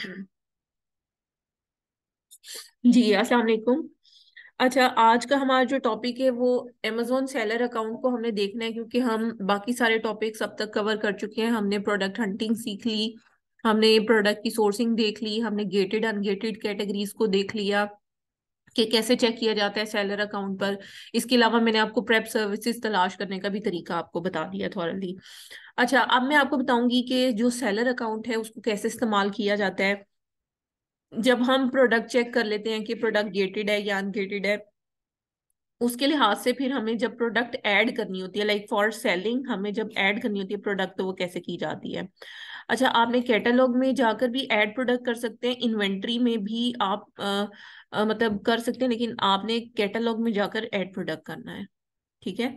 जी अस्सलाम वालेकुम अच्छा आज का हमारा जो टॉपिक है वो अमेजोन सेलर अकाउंट को हमने देखना है क्योंकि हम बाकी सारे टॉपिक्स अब तक कवर कर चुके हैं हमने प्रोडक्ट हंटिंग सीख ली हमने प्रोडक्ट की सोर्सिंग देख ली हमने गेटेड अनगेटेड कैटेगरीज को देख लिया कि कैसे चेक किया जाता है सैलर अकाउंट पर इसके अलावा मैंने आपको प्रेप सर्विसेज तलाश करने का भी तरीका आपको बता दिया थॉरली अच्छा अब मैं आपको बताऊंगी कि जो सैलर अकाउंट है उसको कैसे इस्तेमाल किया जाता है जब हम प्रोडक्ट चेक कर लेते हैं कि प्रोडक्ट गेटेड है या अनगेटेड है उसके लिहाज से फिर हमें जब प्रोडक्ट ऐड करनी होती है लाइक फॉर सेलिंग हमें जब ऐड करनी होती है प्रोडक्ट तो वो कैसे की जाती है अच्छा आपने कैटलॉग में जाकर भी ऐड प्रोडक्ट कर सकते हैं इन्वेंट्री में भी आप आ, आ, मतलब कर सकते हैं लेकिन आपने कैटलॉग में जाकर ऐड प्रोडक्ट करना है ठीक है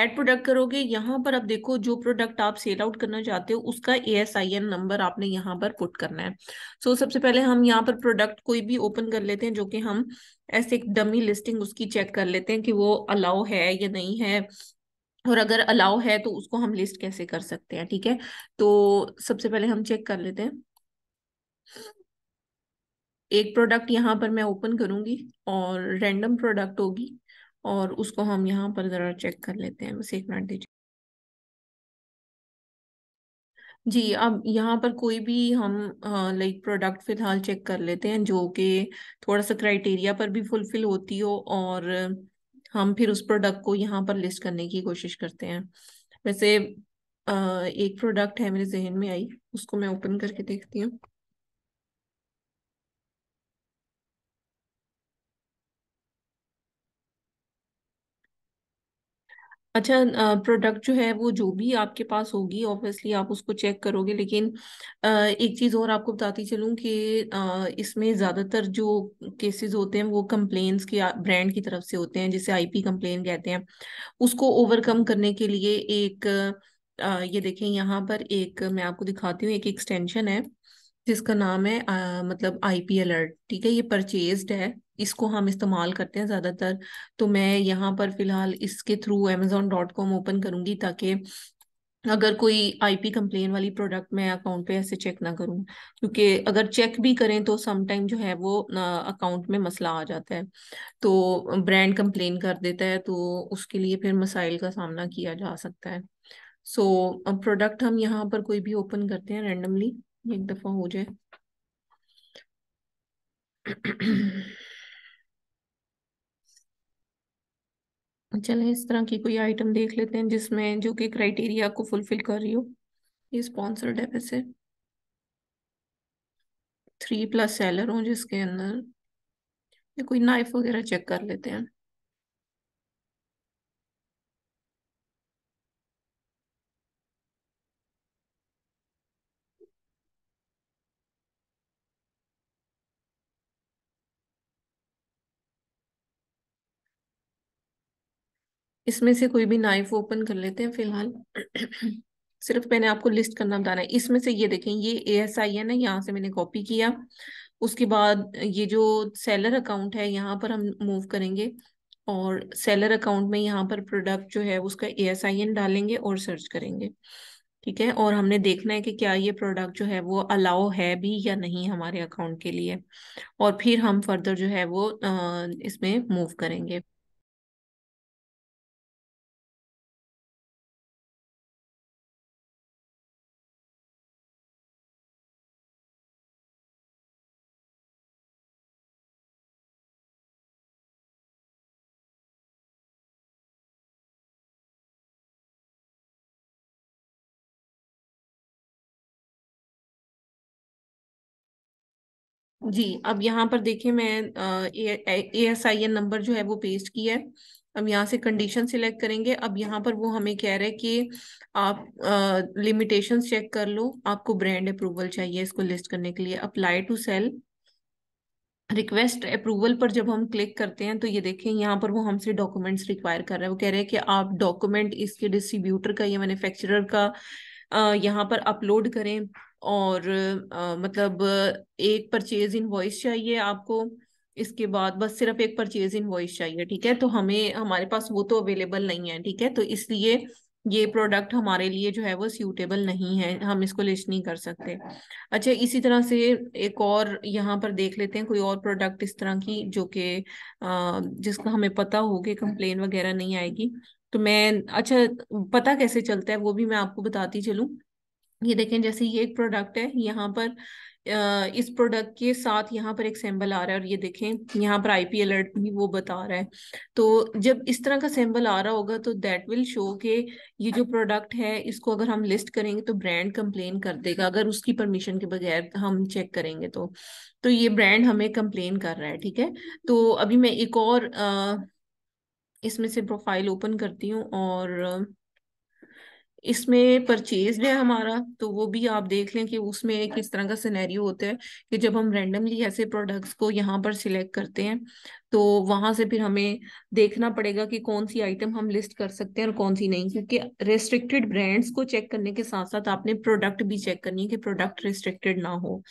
ऐड प्रोडक्ट करोगे यहाँ पर आप देखो जो प्रोडक्ट आप सेल आउट करना चाहते हो उसका A S I N number आपने यहाँ पर पुट करना है सो so, सबसे पहले हम यहाँ पर प्रोडक्ट कोई भी ओपन कर लेते हैं जो कि हम ऐसे एक डमी लिस्टिंग उसकी चेक कर लेते हैं कि वो अलाउ है या नहीं है और अगर अलाउ है तो उसको हम लिस्ट कैसे कर सकते हैं ठीक है तो सबसे पहले हम चेक कर लेते हैं एक प्रोडक्ट यहाँ पर मैं ओपन करूंगी और रैंडम प्रोडक्ट होगी और उसको हम यहाँ पर ज़रा चेक कर लेते हैं बस एक मिनट दीजिए जी अब यहाँ पर कोई भी हम लाइक प्रोडक्ट फ़िलहाल चेक कर लेते हैं जो कि थोड़ा सा क्राइटेरिया पर भी फुलफिल होती हो और हम फिर उस प्रोडक्ट को यहाँ पर लिस्ट करने की कोशिश करते हैं वैसे एक प्रोडक्ट है मेरे जहन में आई उसको मैं ओपन करके देखती हूँ अच्छा प्रोडक्ट जो है वो जो भी आपके पास होगी ऑब्वियसली आप उसको चेक करोगे लेकिन एक चीज़ और आपको बताती चलूँ कि इसमें ज़्यादातर जो केसेस होते हैं वो कंप्लेन्स की ब्रांड की तरफ से होते हैं जिसे आईपी कंप्लेन कहते हैं उसको ओवरकम करने के लिए एक ये देखें यहाँ पर एक मैं आपको दिखाती हूँ एक एक्सटेंशन है जिसका नाम है आ, मतलब आईपी अलर्ट ठीक है ये परचेज्ड है इसको हम इस्तेमाल करते हैं ज़्यादातर तो मैं यहाँ पर फिलहाल इसके through Amazon dot com open करूँगी ताकि अगर कोई आईपी कंप्लेन वाली प्रोडक्ट मैं अकाउंट पे ऐसे चेक ना करूं क्योंकि अगर चेक भी करें तो समटाइम जो है वो अकाउंट में मसला आ जाता है तो ब्रांड कंप्लेन कर देता है तो उसके लिए फिर मसाइल का सामना किया जा सकता है सो so, प्रोडक्ट हम यहाँ पर कोई भी ओपन करते हैं रेंडमली एक दफा हो जाए चले इस तरह की कोई आइटम देख लेते हैं जिसमें जो कि क्राइटेरिया को फुलफिल कर रही हो ये स्पॉन्सर्ड है वैसे थ्री प्लस सेलर हो जिसके अंदर ये कोई नाइफ वगैरह चेक कर लेते हैं इसमें से कोई भी नाइफ ओपन कर लेते हैं फिलहाल सिर्फ मैंने आपको लिस्ट करना बताना है इसमें से ये देखें ये ए एस आई है ना यहाँ से मैंने कॉपी किया उसके बाद ये जो सेलर अकाउंट है यहाँ पर हम मूव करेंगे और सेलर अकाउंट में यहाँ पर प्रोडक्ट जो है उसका ए एस आई एन डालेंगे और सर्च करेंगे ठीक है और हमने देखना है कि क्या ये प्रोडक्ट जो है वो अलाउ है भी या नहीं हमारे अकाउंट के लिए और फिर हम फर्दर जो है वो इसमें मूव करेंगे जी अब यहाँ पर देखिए मैं A S I N number जो है वो पेस्ट किया है अब यहाँ से कंडीशन सिलेक्ट करेंगे अब यहाँ पर वो हमें कह रहा है कि आप लिमिटेशन चेक कर लो आपको ब्रांड अप्रूवल चाहिए इसको लिस्ट करने के लिए apply to sell request approval पर जब हम क्लिक करते हैं तो ये देखें यहाँ पर वो हमसे डॉक्यूमेंट्स रिक्वायर कर रहे हैं वो कह रहे हैं कि आप डॉक्यूमेंट इसके डिस्ट्रीब्यूटर का या मैन्युफैक्चरर का यहाँ पर अपलोड करें और आ, मतलब एक परचेज इन वॉइस चाहिए आपको इसके बाद बस सिर्फ एक परचेज इन वॉइस चाहिए ठीक है तो हमें हमारे पास वो तो अवेलेबल नहीं है ठीक है तो इसलिए ये प्रोडक्ट हमारे लिए जो है वो सूटेबल नहीं है हम इसको लिस्ट नहीं कर सकते अच्छा इसी तरह से एक और यहाँ पर देख लेते हैं कोई और प्रोडक्ट इस तरह की जो कि जिसका हमें पता हो कि कंप्लेन वगैरह नहीं आएगी तो मैं अच्छा पता कैसे चलता है वो भी मैं आपको बताती चलूँ ये देखें जैसे ये एक प्रोडक्ट है यहाँ पर इस प्रोडक्ट के साथ यहाँ पर एक सैम्बल आ रहा है और ये देखें यहाँ पर आईपी अलर्ट भी वो बता रहा है तो जब इस तरह का सैम्बल आ रहा होगा तो दैट विल शो के ये जो प्रोडक्ट है इसको अगर हम लिस्ट करेंगे तो ब्रांड कंप्लेन कर देगा अगर उसकी परमिशन के बगैर हम चेक करेंगे तो तो ये ब्रांड हमें कंप्लेन कर रहा है ठीक है तो अभी मैं एक और इसमें से प्रोफाइल ओपन करती हूँ और इसमें परचेज है हमारा तो वो भी आप देख लें कि उसमें किस तरह का सिनेरियो होता है कि जब हम रेंडमली ऐसे प्रोडक्ट्स को यहाँ पर सिलेक्ट करते हैं तो वहाँ से फिर हमें देखना पड़ेगा कि कौन सी आइटम हम लिस्ट कर सकते हैं और कौन सी नहीं क्योंकि रेस्ट्रिक्टेड ब्रांड्स को चेक करने के साथ साथ आपने प्रोडक्ट भी चेक करनी है कि प्रोडक्ट रेस्ट्रिक्टेड ना हो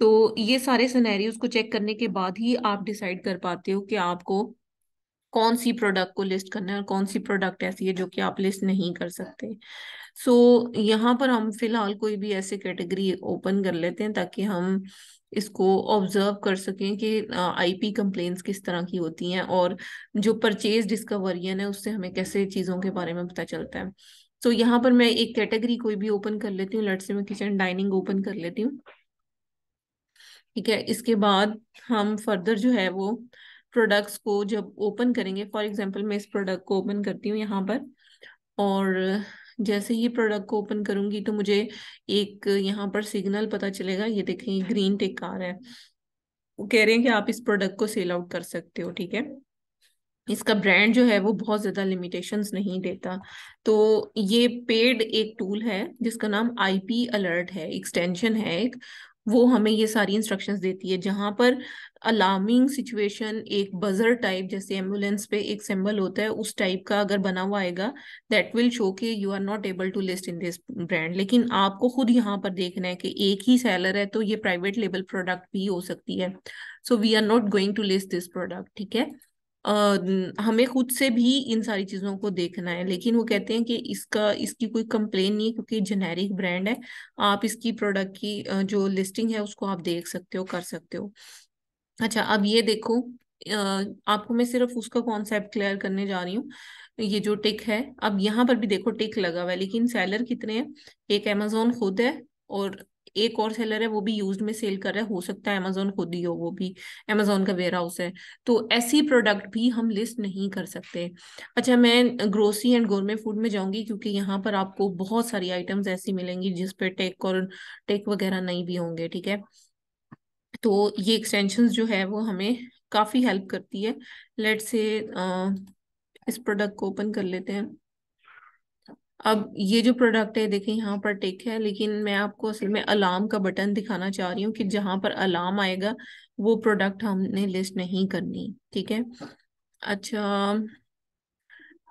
तो ये सारे सिनेरियोज को चेक करने के बाद ही आप डिसाइड कर पाते हो कि आपको कौन सी प्रोडक्ट को लिस्ट करना है और कौन सी प्रोडक्ट ऐसी है जो कि आप लिस्ट नहीं कर सकते सो so, यहाँ पर हम फिलहाल कोई भी ऐसे कैटेगरी ओपन कर लेते हैं ताकि हम इसको ऑब्जर्व कर सकें कि आईपी कंप्लेंट्स किस तरह की होती हैं और जो परचेज डिस्कवरियन है उससे हमें कैसे चीज़ों के बारे में पता चलता है सो so, यहाँ पर मैं एक कैटेगरी कोई भी ओपन कर लेती हूँ लड़से में किचन डाइनिंग ओपन कर लेती हूँ ठीक है इसके बाद हम फर्दर जो है वो प्रोडक्ट्स को जब ओपन करेंगे फॉर एग्जांपल मैं इस प्रोडक्ट को ओपन करती हूँ यहाँ पर और जैसे ही प्रोडक्ट को ओपन करूँगी तो मुझे एक यहाँ पर सिग्नल पता चलेगा ये देखें ग्रीन टेक आ रहा है वो कह रहे हैं कि आप इस प्रोडक्ट को सेल आउट कर सकते हो ठीक है इसका ब्रांड जो है वो बहुत ज़्यादा लिमिटेशंस नहीं देता तो ये पेड एक टूल है जिसका नाम आईपी अलर्ट है एक्सटेंशन है एक वो हमें ये सारी इंस्ट्रक्शंस देती है जहां पर अलार्मिंग सिचुएशन एक बजर टाइप जैसे एम्बुलेंस पे एक सिंबल होता है उस टाइप का अगर बना हुआ आएगा दैट विल शो के you are not able to list in this brand लेकिन आपको खुद यहाँ पर देखना है कि एक ही सेलर है तो ये प्राइवेट लेबल प्रोडक्ट भी हो सकती है so we are not going to list this product ठीक है हमें खुद से भी इन सारी चीजों को देखना है लेकिन वो कहते हैं कि इसका इसकी कोई कंप्लेन नहीं है क्योंकि जेनेरिक ब्रांड है आप इसकी प्रोडक्ट की जो लिस्टिंग है उसको आप देख सकते हो कर सकते हो अच्छा अब ये देखो आपको मैं सिर्फ उसका कॉन्सेप्ट क्लियर करने जा रही हूँ ये जो टिक है अब यहाँ पर भी देखो टिक लगा हुआ है लेकिन सेलर कितने हैं एक अमेजोन खुद है और एक और सेलर है वो भी यूज्ड में सेल कर रहा है हो सकता है अमेजोन खुद ही हो वो भी अमेजोन का वेयर हाउस है तो ऐसी प्रोडक्ट भी हम लिस्ट नहीं कर सकते अच्छा मैं ग्रोसरी एंड गोरमे फूड में जाऊंगी क्योंकि यहाँ पर आपको बहुत सारी आइटम्स ऐसी मिलेंगी जिस टेक और टेक वगैरह नहीं भी होंगे ठीक है तो ये एक्सटेंशन जो है वो हमें काफ़ी हेल्प करती है लेट से इस प्रोडक्ट को ओपन कर लेते हैं अब ये जो प्रोडक्ट है देखिए यहाँ पर टिक है लेकिन मैं आपको असल में अलार्म का बटन दिखाना चाह रही हूँ कि जहाँ पर अलार्म आएगा वो प्रोडक्ट हमने लिस्ट नहीं करनी ठीक है अच्छा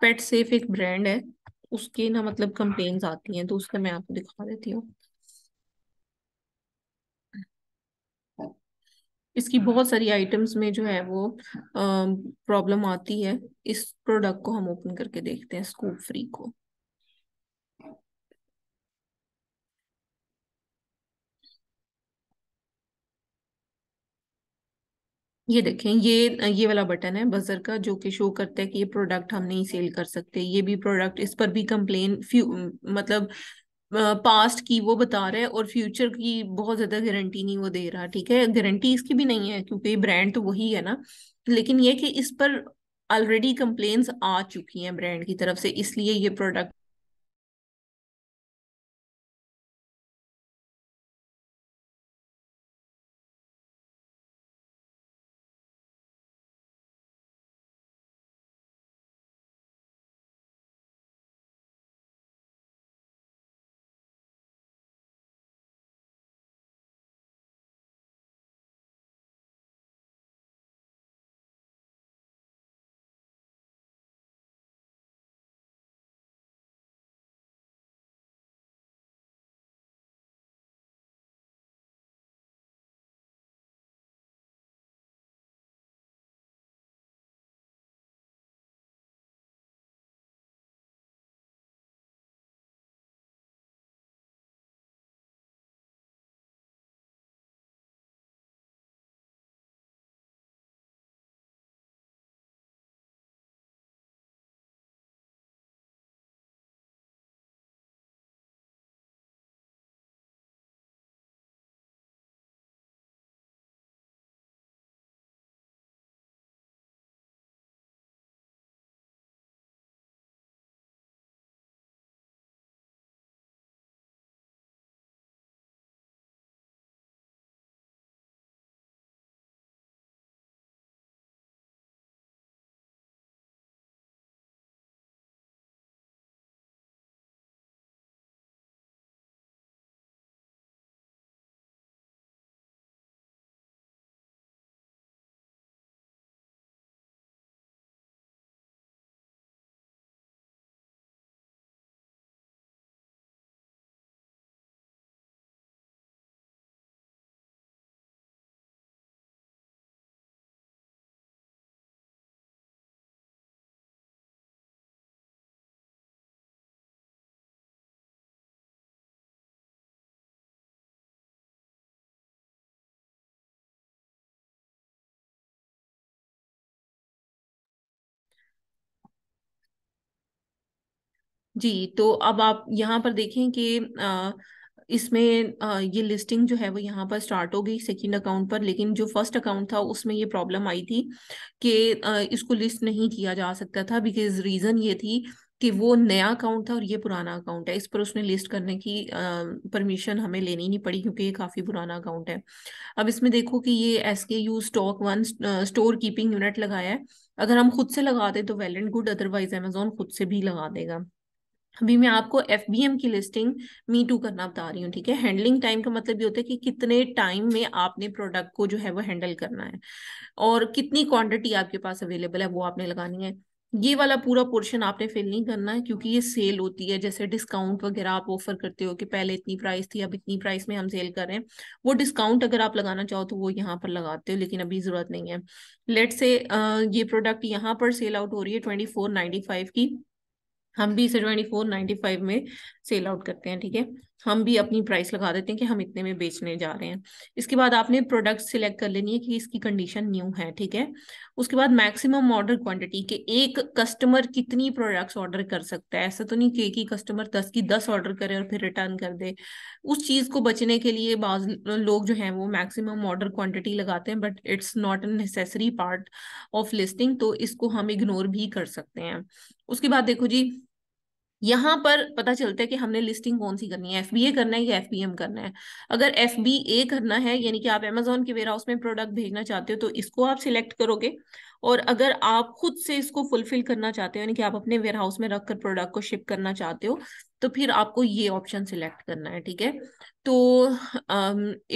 पेट सेफ एक ब्रांड है उसके ना मतलब कंप्लेन आती हैं तो उसका मैं आपको दिखा देती हूँ इसकी बहुत सारी आइटम्स में जो है वो प्रॉब्लम आती है इस प्रोडक्ट को हम ओपन करके देखते हैं स्कूप फ्री को ये देखें ये ये वाला बटन है बजर का जो कि शो करता है कि ये प्रोडक्ट हम नहीं सेल कर सकते ये भी प्रोडक्ट इस पर भी कंप्लेन फ्यू मतलब पास्ट की वो बता रहा है और फ्यूचर की बहुत ज्यादा गारंटी नहीं वो दे रहा ठीक है गारंटी इसकी भी नहीं है क्योंकि ब्रांड तो वही है ना लेकिन ये कि इस पर ऑलरेडी कंप्लेन आ चुकी हैं ब्रांड की तरफ से इसलिए ये प्रोडक्ट जी तो अब आप यहाँ पर देखें कि इसमें ये लिस्टिंग जो है वो यहाँ पर स्टार्ट हो गई सेकेंड अकाउंट पर लेकिन जो फर्स्ट अकाउंट था उसमें ये प्रॉब्लम आई थी कि इसको लिस्ट नहीं किया जा सकता था बिकॉज रीज़न ये थी कि वो नया अकाउंट था और ये पुराना अकाउंट है इस पर उसने लिस्ट करने की परमिशन हमें लेनी नहीं पड़ी क्योंकि ये काफ़ी पुराना अकाउंट है अब इसमें देखो कि ये S K U stock one store keeping unit लगाया है अगर हम खुद से लगा दें तो well and good otherwise Amazon खुद से भी लगा देगा अभी मैं आपको एफ की लिस्टिंग मी टू करना बता रही हूँ ठीक है हैंडलिंग टाइम का मतलब ये होता है कि कितने टाइम में आपने प्रोडक्ट को जो है वो हैंडल करना है और कितनी क्वांटिटी आपके पास अवेलेबल है वो आपने लगानी है ये वाला पूरा पोर्शन आपने फिल नहीं करना है क्योंकि ये सेल होती है जैसे डिस्काउंट वगैरह आप ऑफर करते हो कि पहले इतनी प्राइस थी अब इतनी प्राइस में हम सेल कर रहे हैं वो डिस्काउंट अगर आप लगाना चाहो तो वो यहाँ पर लगाते हो लेकिन अभी जरूरत नहीं है लेट से ये प्रोडक्ट यहाँ पर सेल आउट हो रही है ट्वेंटी फोर फाइव की हम भी इसे ट्वेंटी फोर नाइन्टी फाइव में सेल आउट करते हैं ठीक है हम भी अपनी प्राइस लगा देते हैं कि हम इतने में बेचने जा रहे हैं इसके बाद आपने प्रोडक्ट सिलेक्ट कर लेनी है कि इसकी कंडीशन न्यू है ठीक है उसके बाद मैक्सिमम ऑर्डर क्वांटिटी के एक कस्टमर कितनी प्रोडक्ट्स ऑर्डर कर सकता है ऐसा तो नहीं कि एक ही कस्टमर दस की दस ऑर्डर करे और फिर रिटर्न कर दे उस चीज को बचने के लिए बाज लोग जो है वो मैक्सिमम ऑर्डर क्वांटिटी लगाते हैं but it's not a necessary part of listing तो इसको हम इग्नोर भी कर सकते हैं उसके बाद देखो जी यहाँ पर पता चलता है कि हमने लिस्टिंग कौन सी करनी है ए करना है या एम करना है अगर ए करना है यानी कि आप अमेजोन के वेयर हाउस में प्रोडक्ट भेजना चाहते हो तो इसको आप सिलेक्ट करोगे और अगर आप खुद से इसको फुलफिल करना चाहते हो यानी कि आप अपने वेयर हाउस में रखकर प्रोडक्ट को शिप करना चाहते हो तो फिर आपको ये ऑप्शन सिलेक्ट करना है ठीक है तो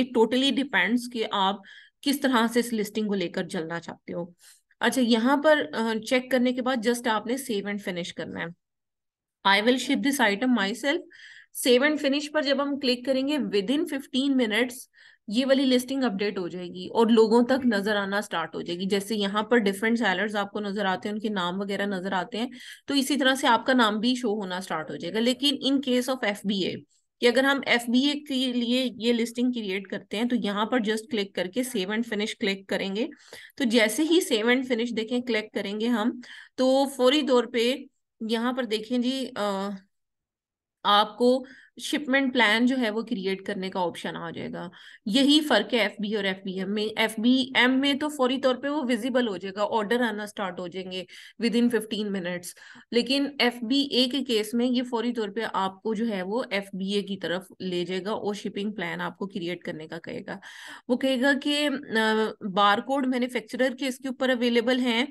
इट टोटली डिपेंड्स कि आप किस तरह से इस लिस्टिंग को लेकर चलना चाहते हो अच्छा यहाँ पर चेक करने के बाद जस्ट आपने सेव एंड फिनिश करना है I will ship this item myself save and finish पर जब हम क्लिक करेंगे विद इन फिफ्टीन मिनट्स ये वाली लिस्टिंग अपडेट हो जाएगी और लोगों तक नजर आना स्टार्ट हो जाएगी जैसे यहाँ पर डिफरेंट सैलर्स आपको नजर आते हैं उनके नाम वगैरह नजर आते हैं तो इसी तरह से आपका नाम भी शो होना स्टार्ट हो जाएगा लेकिन in case of F B A कि अगर हम एफ बी ए के लिए ये लिस्टिंग क्रिएट करते हैं तो यहाँ पर जस्ट क्लिक करके सेव एंड फिनिश क्लिक करेंगे तो जैसे ही सेव एंड फिनिश देखें क्लिक करेंगे हम तो फौरी तौर पर यहाँ पर देखें जी आ, आपको शिपमेंट प्लान जो है वो क्रिएट करने का ऑप्शन आ जाएगा यही फर्क है एफ बी और एफ बी एम में एफ बी एम में तो फौरी तौर पे वो विजिबल हो जाएगा ऑर्डर आना स्टार्ट हो जाएंगे विद इन फिफ्टीन मिनट्स लेकिन एफ बी ए के केस में ये फौरी तौर पे आपको जो है वो एफ बी ए की तरफ ले जाएगा और शिपिंग प्लान आपको क्रिएट करने का कहेगा वो कहेगा कि बार कोड के इसके ऊपर अवेलेबल हैं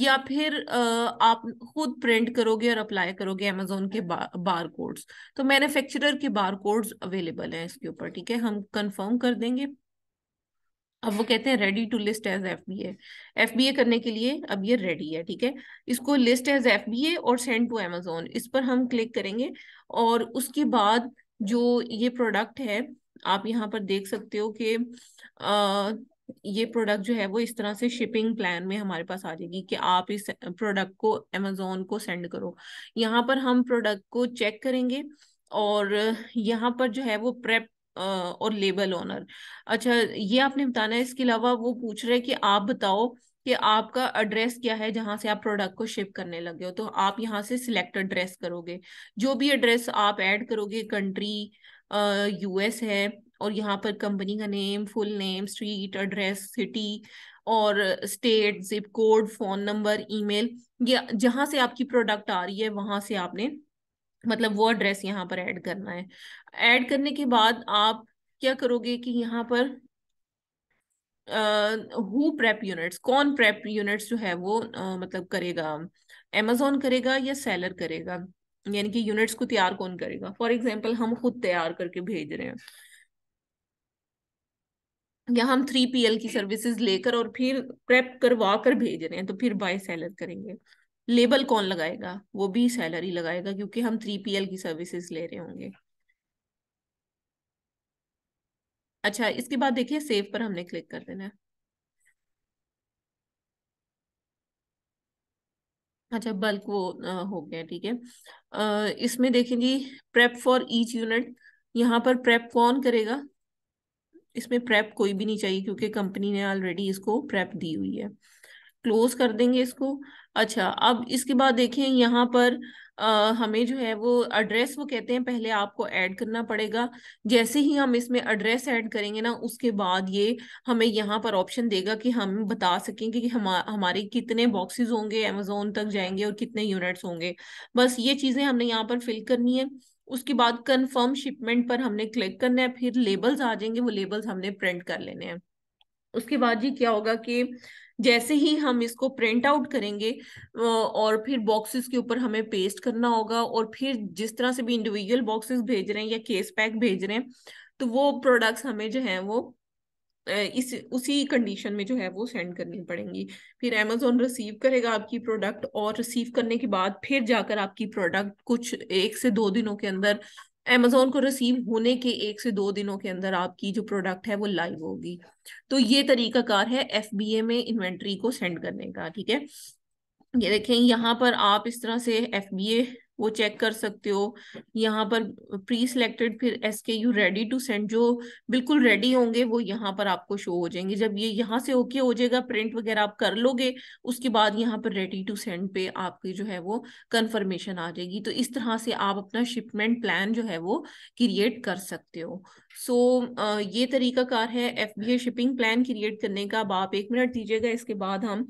या फिर आप खुद प्रिंट करोगे और अप्लाई करोगे अमेजोन के बार कोड्स तो मैन्युफैक्चरर के बार कोड्स अवेलेबल हैं इसके ऊपर ठीक है हम कंफर्म कर देंगे अब वो कहते हैं ready to list as F B F B A करने के लिए अब ये रेडी है ठीक है इसको list as F B A और सेंड टू अमेजोन इस पर हम क्लिक करेंगे और उसके बाद जो ये प्रोडक्ट है आप यहाँ पर देख सकते हो कि ये प्रोडक्ट जो है वो इस तरह से शिपिंग प्लान में हमारे पास आ जाएगी कि आप इस प्रोडक्ट को अमेजोन को सेंड करो यहाँ पर हम प्रोडक्ट को चेक करेंगे और यहाँ पर जो है वो प्रेप और लेबल ओनर अच्छा ये आपने बताना है इसके अलावा वो पूछ रहे कि आप बताओ कि आपका एड्रेस क्या है जहाँ से आप प्रोडक्ट को शिप करने लगे हो तो आप यहाँ से सिलेक्ट एड्रेस करोगे जो भी एड्रेस आप ऐड करोगे कंट्री यूएस है और यहाँ पर कंपनी का name full name street address city और state zip code phone number email या जहाँ से आपकी प्रोडक्ट आ रही है वहां से आपने मतलब वो एड्रेस यहाँ पर ऐड करना है ऐड करने के बाद आप क्या करोगे कि यहाँ पर हु प्रेप यूनिट्स कौन प्रेप यूनिट्स जो है वो uh, मतलब करेगा अमेजोन करेगा या सेलर करेगा यानी कि यूनिट्स को तैयार कौन करेगा फॉर एग्जाम्पल हम खुद तैयार करके भेज रहे हैं या हम थ्री एल की सर्विसेज लेकर और फिर प्रेप करवा कर भेज रहे हैं तो फिर बाय सेलर करेंगे लेबल कौन लगाएगा वो भी सैलरी लगाएगा क्योंकि हम थ्री एल की सर्विसेज ले रहे होंगे अच्छा इसके बाद देखिए सेव पर हमने क्लिक कर देना है अच्छा बल्क वो आ, हो गया ठीक है इसमें देखें जी प्रेप फॉर ईच यूनिट यहाँ पर प्रेप कौन करेगा इसमें प्रेप कोई भी नहीं चाहिए क्योंकि कंपनी ने ऑलरेडी इसको प्रेप दी हुई है क्लोज कर देंगे इसको अच्छा अब इसके बाद देखें यहाँ पर आ, हमें जो है वो एड्रेस वो कहते हैं पहले आपको ऐड करना पड़ेगा जैसे ही हम इसमें एड्रेस ऐड करेंगे ना उसके बाद ये हमें यहाँ पर ऑप्शन देगा कि हम बता सकें कि हम हमारे कितने बॉक्सेस होंगे अमेजोन तक जाएंगे और कितने यूनिट्स होंगे बस ये चीज़ें हमने यहाँ पर फिल करनी है उसके बाद कंफर्म शिपमेंट पर हमने क्लिक करना है फिर लेबल्स आ जाएंगे वो लेबल्स हमने प्रिंट कर लेने हैं उसके बाद जी क्या होगा कि जैसे ही हम इसको प्रिंट आउट करेंगे और फिर बॉक्सेस के ऊपर हमें पेस्ट करना होगा और फिर जिस तरह से भी इंडिविजुअल बॉक्सेस भेज रहे हैं या केस पैक भेज रहे हैं तो वो प्रोडक्ट्स हमें जो है वो इस उसी कंडीशन में जो है वो सेंड करनी पड़ेंगी फिर अमेजोन रिसीव करेगा आपकी प्रोडक्ट और रिसीव करने के बाद फिर जाकर आपकी प्रोडक्ट कुछ एक से दो दिनों के अंदर अमेजोन को रिसीव होने के एक से दो दिनों के अंदर आपकी जो प्रोडक्ट है वो लाइव होगी तो ये तरीका कार है एफ में इन्वेंट्री को सेंड करने का ठीक है ये देखें यहाँ पर आप इस तरह से एफ वो चेक कर सकते हो यहाँ पर प्री सिलेक्टेड फिर S K U ready to send जो बिल्कुल रेडी होंगे वो यहाँ पर आपको शो हो जाएंगे जब ये यहाँ से ओके हो जाएगा प्रिंट वगैरह आप कर लोगे उसके बाद यहाँ पर रेडी टू सेंड पे आपकी जो है वो कंफर्मेशन आ जाएगी तो इस तरह से आप अपना शिपमेंट प्लान जो है वो क्रिएट कर सकते हो सो so, ये कार है F B shipping plan create करने का अब आप एक मिनट दीजिएगा इसके बाद हम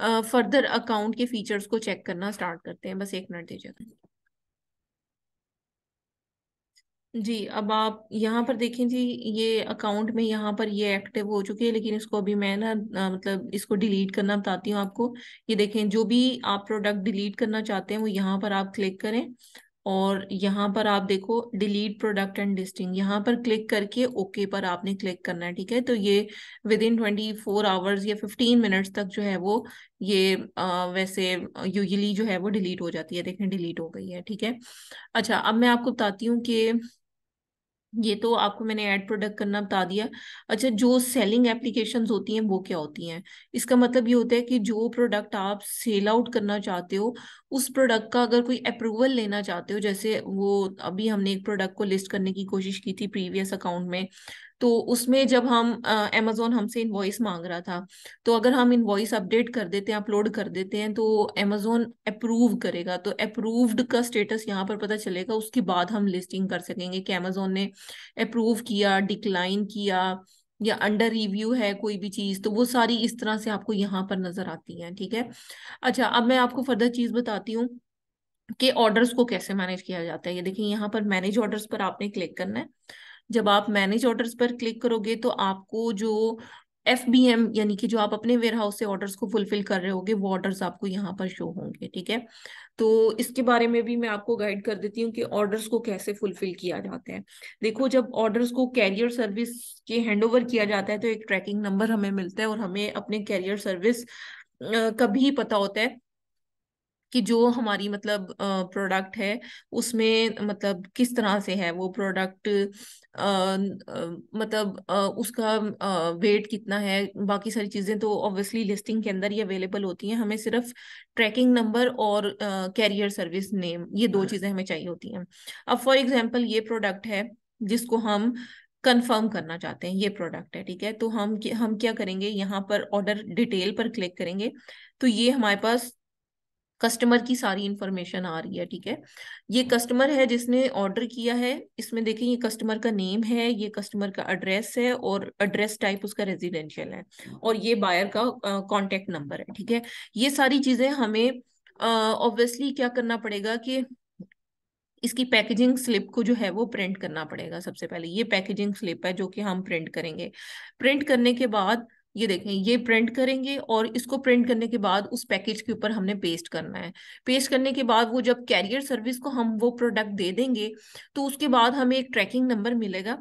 फर्दर अकाउंट के फीचर्स को चेक करना स्टार्ट करते हैं बस एक मिनट दीजिएगा जी, अब आप यहाँ पर देखें जी, ये अकाउंट में यहाँ पर ये एक्टिव हो चुकी है, लेकिन इसको अभी मैं ना मतलब इसको डिलीट करना बताती हूँ आपको। ये देखें, जो भी आप प्रोडक्ट डिलीट करना चाहते हैं, वो यहाँ पर आप क्लिक करें और यहाँ पर आप देखो डिलीट प्रोडक्ट एंड लिस्टिंग, यहाँ पर क्लिक करके ओके पर आपने क्लिक करना है, ठीक है? तो ये विद ट्वेंटी फोर आवर्स या फिफ्टीन मिनट्स तक जो है वो ये आ, वैसे यूजली जो है वो डिलीट हो जाती है। देखें, डिलीट हो गई है, ठीक है? अच्छा, अब मैं आपको बताती हूँ कि ये तो आपको मैंने ऐड प्रोडक्ट करना बता दिया अच्छा जो सेलिंग एप्लीकेशन होती हैं वो क्या होती हैं इसका मतलब ये होता है कि जो प्रोडक्ट आप सेल आउट करना चाहते हो उस प्रोडक्ट का अगर कोई अप्रूवल लेना चाहते हो जैसे वो अभी हमने एक प्रोडक्ट को लिस्ट करने की कोशिश की थी प्रीवियस अकाउंट में तो उसमें जब हम अमेजोन हमसे इन्वॉइस मांग रहा था तो अगर हम इन्वॉइस अपडेट कर देते हैं अपलोड कर देते हैं तो अमेजोन अप्रूव करेगा तो अप्रूव्ड का स्टेटस यहाँ पर पता चलेगा उसके बाद हम लिस्टिंग कर सकेंगे कि अमेजोन ने अप्रूव किया डिक्लाइन किया या अंडर रिव्यू है कोई भी चीज़ तो वो सारी इस तरह से आपको यहाँ पर नज़र आती हैं ठीक है अच्छा अब मैं आपको फर्दर चीज़ बताती हूँ कि ऑर्डर्स को कैसे मैनेज किया जाता है ये देखिए यहाँ पर मैनेज ऑर्डर्स पर आपने क्लिक करना है जब आप मैनेज ऑर्डर्स पर क्लिक करोगे तो आपको जो एफ बी एम यानी कि जो आप अपने वेयर हाउस से ऑर्डर्स को फुलफिल कर रहे होगे वो ऑर्डर्स आपको यहाँ पर शो होंगे ठीक है तो इसके बारे में भी मैं आपको गाइड कर देती हूँ कि ऑर्डर्स को कैसे फुलफिल किया जाता है देखो जब ऑर्डर्स को कैरियर सर्विस के हैंडओवर किया जाता है तो एक ट्रैकिंग नंबर हमें मिलता है और हमें अपने कैरियर सर्विस का भी पता होता है कि जो हमारी मतलब प्रोडक्ट है उसमें मतलब किस तरह से है वो प्रोडक्ट मतलब आ, उसका आ, वेट कितना है बाकी सारी चीज़ें तो ऑब्वियसली लिस्टिंग के अंदर ही अवेलेबल होती हैं हमें सिर्फ ट्रैकिंग नंबर और कैरियर सर्विस नेम ये दो हम्म। चीज़ें हमें चाहिए होती हैं अब फॉर एग्जांपल ये प्रोडक्ट है जिसको हम कंफर्म करना चाहते हैं ये प्रोडक्ट है ठीक है तो हम हम क्या करेंगे यहाँ पर ऑर्डर डिटेल पर क्लिक करेंगे तो ये हमारे पास कस्टमर की सारी इंफॉर्मेशन आ रही है ठीक है ये कस्टमर है जिसने ऑर्डर किया है इसमें देखें ये कस्टमर का नेम है ये कस्टमर का एड्रेस है और एड्रेस टाइप उसका रेजिडेंशियल है और ये बायर का कॉन्टेक्ट uh, नंबर है ठीक है ये सारी चीजें हमें ऑब्वियसली uh, क्या करना पड़ेगा कि इसकी पैकेजिंग स्लिप को जो है वो प्रिंट करना पड़ेगा सबसे पहले ये पैकेजिंग स्लिप है जो कि हम प्रिंट करेंगे प्रिंट करने के बाद ये देखें ये प्रिंट करेंगे और इसको प्रिंट करने के बाद उस पैकेज के ऊपर हमने पेस्ट करना है पेस्ट करने के बाद वो जब कैरियर सर्विस को हम वो प्रोडक्ट दे देंगे तो उसके बाद हमें एक ट्रैकिंग नंबर मिलेगा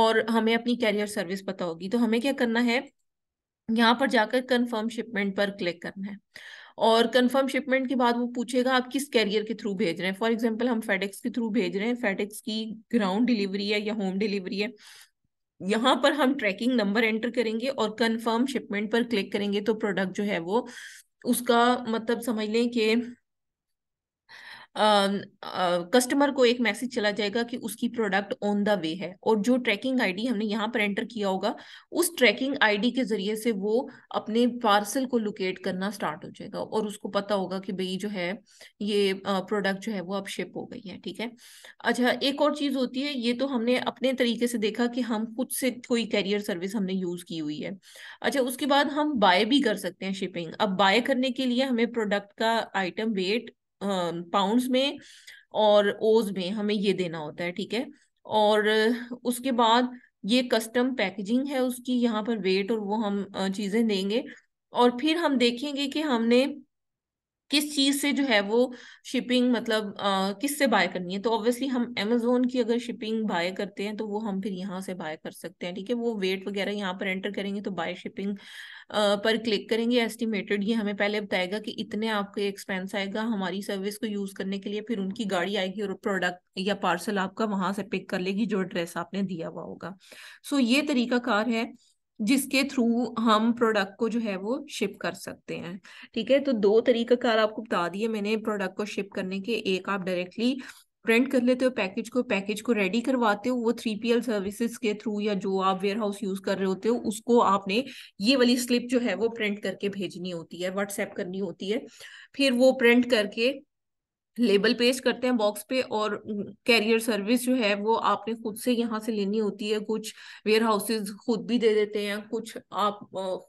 और हमें अपनी कैरियर सर्विस पता होगी तो हमें क्या करना है यहाँ पर जाकर कन्फर्म शिपमेंट पर क्लिक करना है और कंफर्म शिपमेंट के बाद वो पूछेगा आप किस कैरियर के थ्रू भेज रहे हैं फॉर एग्जाम्पल हम फेडेक्स के थ्रू भेज रहे हैं फेडेक्स की ग्राउंड डिलीवरी है या होम डिलीवरी है यहाँ पर हम ट्रैकिंग नंबर एंटर करेंगे और कंफर्म शिपमेंट पर क्लिक करेंगे तो प्रोडक्ट जो है वो उसका मतलब समझ लें कि कस्टमर को एक मैसेज चला जाएगा कि उसकी प्रोडक्ट ऑन द वे है और जो ट्रैकिंग आईडी हमने यहाँ पर एंटर किया होगा उस ट्रैकिंग आईडी के जरिए से वो अपने पार्सल को लोकेट करना स्टार्ट हो जाएगा और उसको पता होगा कि भाई जो है ये प्रोडक्ट जो है वो अब शिप हो गई है ठीक है अच्छा एक और चीज होती है ये तो हमने अपने तरीके से देखा कि हम खुद से कोई कैरियर सर्विस हमने यूज की हुई है अच्छा उसके बाद हम बाय भी कर सकते हैं शिपिंग अब बाय करने के लिए हमें प्रोडक्ट का आइटम वेट पाउंड्स में और ओज में हमें ये देना होता है ठीक है और उसके बाद ये कस्टम पैकेजिंग है उसकी यहाँ पर वेट और वो हम चीज़ें देंगे और फिर हम देखेंगे कि हमने किस चीज से जो है वो शिपिंग मतलब किससे बाय करनी है तो ऑब्वियसली हम अमेजोन की अगर शिपिंग बाय करते हैं तो वो हम फिर यहाँ से बाय कर सकते हैं ठीक है वो वेट वगैरह यहाँ पर एंटर करेंगे तो बाय शिपिंग पर क्लिक करेंगे एस्टिमेटेड ये हमें पहले बताएगा कि इतने आपके एक्सपेंस आएगा हमारी सर्विस को यूज करने के लिए फिर उनकी गाड़ी आएगी और प्रोडक्ट या पार्सल आपका वहां से पिक कर लेगी जो एड्रेस आपने दिया हुआ होगा सो so, ये तरीका कार है जिसके थ्रू हम प्रोडक्ट को जो है वो शिप कर सकते हैं ठीक है तो दो तरीकाकार आपको बता दिए मैंने प्रोडक्ट को शिप करने के एक आप डायरेक्टली प्रिंट कर लेते हो पैकेज को पैकेज को रेडी करवाते हो वो थ्री पी एल सर्विसेज के थ्रू या जो आप वेयर हाउस यूज कर रहे होते हो उसको आपने ये वाली स्लिप जो है वो प्रिंट करके भेजनी होती है व्हाट्सएप करनी होती है फिर वो प्रिंट करके लेबल पेस्ट करते हैं बॉक्स पे और कैरियर सर्विस जो है वो आपने खुद से यहाँ से लेनी होती है कुछ वेयर हाउसेज खुद भी दे देते हैं कुछ आप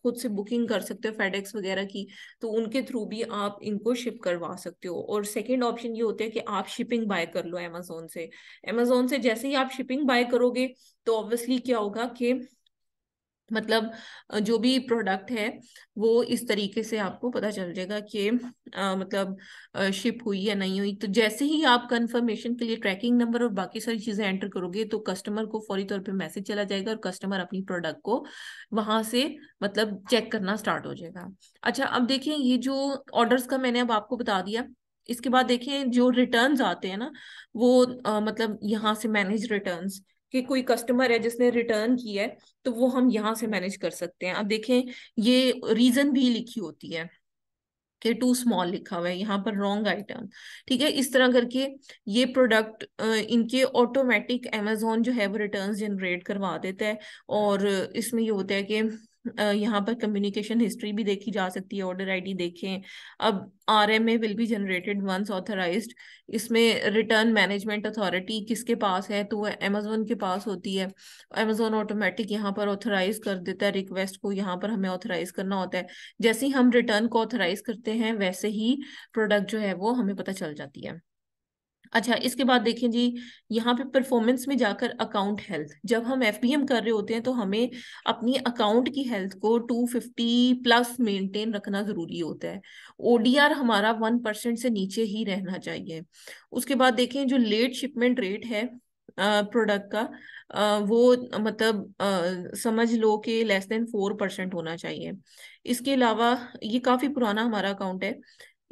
खुद से बुकिंग कर सकते हो फेडेक्स वगैरह की तो उनके थ्रू भी आप इनको शिप करवा सकते हो और सेकेंड ऑप्शन ये होता है कि आप शिपिंग बाय कर लो अमेजोन से अमेजोन से जैसे ही आप शिपिंग बाय करोगे तो ऑब्वियसली क्या होगा कि मतलब जो भी प्रोडक्ट है वो इस तरीके से आपको पता चल जाएगा कि आ, मतलब शिप हुई या नहीं हुई तो जैसे ही आप कंफर्मेशन के लिए ट्रैकिंग नंबर और बाकी सारी चीज़ें एंटर करोगे तो कस्टमर को फौरी तौर पे मैसेज चला जाएगा और कस्टमर अपनी प्रोडक्ट को वहाँ से मतलब चेक करना स्टार्ट हो जाएगा अच्छा अब देखिए ये जो ऑर्डर्स का मैंने अब आपको बता दिया इसके बाद देखिए जो रिटर्न आते हैं ना वो आ, मतलब यहाँ से मैनेज रिटर्न कि कोई कस्टमर है जिसने रिटर्न किया है तो वो हम यहाँ से मैनेज कर सकते हैं अब देखें ये रीजन भी लिखी होती है कि टू स्मॉल लिखा हुआ है यहाँ पर रॉन्ग आइटम ठीक है इस तरह करके ये प्रोडक्ट इनके ऑटोमेटिक अमेजोन जो है वो रिटर्न जनरेट करवा देता है और इसमें ये होता है कि यहाँ पर कम्युनिकेशन हिस्ट्री भी देखी जा सकती है ऑर्डर आईडी देखें अब R M A will be generated once authorize इसमें रिटर्न मैनेजमेंट अथॉरिटी किसके पास है तो वह अमेजोन के पास होती है अमेजोन ऑटोमेटिक यहाँ पर ऑथराइज कर देता है रिक्वेस्ट को यहाँ पर हमें ऑथराइज करना होता है जैसे ही हम रिटर्न को ऑथराइज करते हैं वैसे ही प्रोडक्ट जो है वो हमें पता चल जाती है अच्छा इसके बाद देखें जी यहाँ पे परफॉर्मेंस में जाकर अकाउंट हेल्थ जब हम एफ कर रहे होते हैं तो हमें अपनी अकाउंट की हेल्थ को 250 प्लस मेंटेन रखना जरूरी होता है ओडीआर हमारा वन परसेंट से नीचे ही रहना चाहिए उसके बाद देखें जो लेट शिपमेंट रेट है प्रोडक्ट का वो मतलब समझ लो कि लेस देन फोर परसेंट होना चाहिए इसके अलावा ये काफ़ी पुराना हमारा अकाउंट है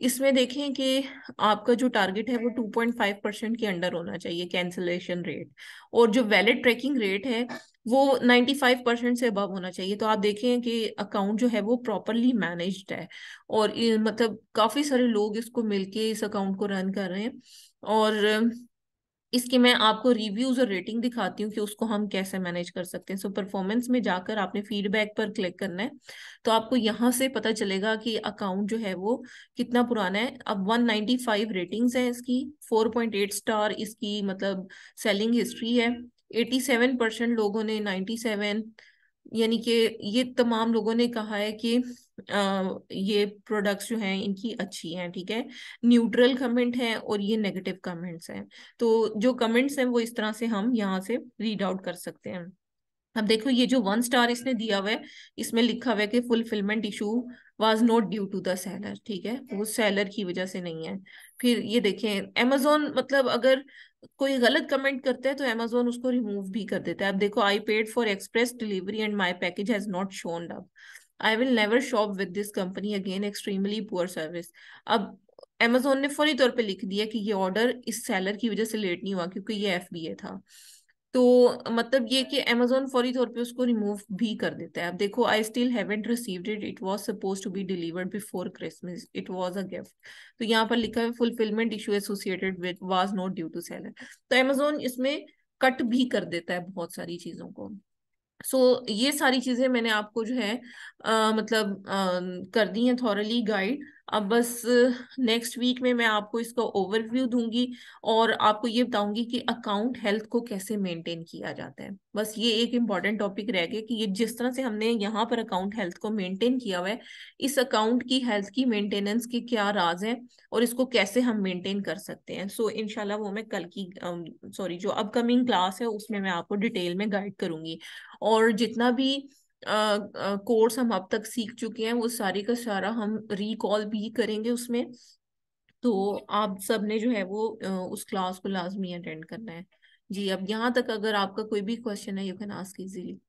इसमें देखें कि आपका जो टारगेट है वो 2.5 परसेंट के अंडर होना चाहिए कैंसिलेशन रेट और जो वैलिड ट्रैकिंग रेट है वो 95 परसेंट से अबव होना चाहिए तो आप देखें कि अकाउंट जो है वो प्रॉपरली मैनेज्ड है और मतलब काफ़ी सारे लोग इसको मिलके इस अकाउंट को रन कर रहे हैं और इसके मैं आपको रिव्यूज और रेटिंग दिखाती हूँ कि उसको हम कैसे मैनेज कर सकते हैं सो so, परफॉर्मेंस में जाकर आपने फीडबैक पर क्लिक करना है तो आपको यहाँ से पता चलेगा कि अकाउंट जो है वो कितना पुराना है अब 195 रेटिंग्स हैं इसकी 4.8 स्टार इसकी मतलब सेलिंग हिस्ट्री है 87 परसेंट लोगों ने 97 यानी कि ये तमाम लोगों ने कहा है कि ये प्रोडक्ट्स जो हैं इनकी अच्छी हैं ठीक है न्यूट्रल कमेंट है और ये नेगेटिव कमेंट्स हैं तो जो कमेंट्स हैं वो इस तरह से हम यहाँ से रीड आउट कर सकते हैं अब देखो ये जो वन स्टार इसने दिया हुआ है इसमें लिखा हुआ है कि fulfilment issue was not due to the seller ठीक है वो सेलर की वजह से नहीं है फिर ये देखें अमेजोन मतलब अगर कोई गलत कमेंट करता है तो अमेजोन उसको रिमूव भी कर देता है अब देखो I paid for express delivery and my package has not shown अब I will never shop with this company again extremely poor service अब अमेजोन ने फौरी तौर पे लिख दिया कि ये ऑर्डर इस सेलर की वजह से लेट नहीं हुआ क्योंकि ये एफ था तो मतलब ये कि अमेजोन फौरी तौर पे उसको रिमूव भी कर देता है अब देखो I still haven't received it it was supposed to be delivered before Christmas it was a gift तो यहाँ पर लिखा है fulfilment issue associated with was not due to seller तो अमेजोन इसमें कट भी कर देता है बहुत सारी चीजों को सो so, ये सारी चीज़ें मैंने आपको जो है आ, मतलब आ, कर दी हैं थॉरली गाइड अब बस नेक्स्ट वीक में मैं आपको इसका ओवरव्यू दूंगी और आपको ये बताऊंगी कि अकाउंट हेल्थ को कैसे मेंटेन किया जाता है बस ये एक इम्पॉर्टेंट टॉपिक रह गया कि ये जिस तरह से हमने यहाँ पर अकाउंट हेल्थ को मेंटेन किया हुआ है इस अकाउंट की हेल्थ की मेंटेनेंस के क्या राज हैं और इसको कैसे हम मेंटेन कर सकते हैं सो so, इनशाला वो मैं कल की सॉरी जो अपकमिंग क्लास है उसमें मैं आपको डिटेल में गाइड करूंगी और जितना भी कोर्स uh, uh, हम अब तक सीख चुके हैं वो सारे का सारा हम रिकॉल भी करेंगे उसमें तो आप सब ने जो है वो uh, उस क्लास को लाजमी अटेंड करना है जी अब यहाँ तक अगर आपका कोई भी क्वेश्चन है यू कैन आस्क इजीली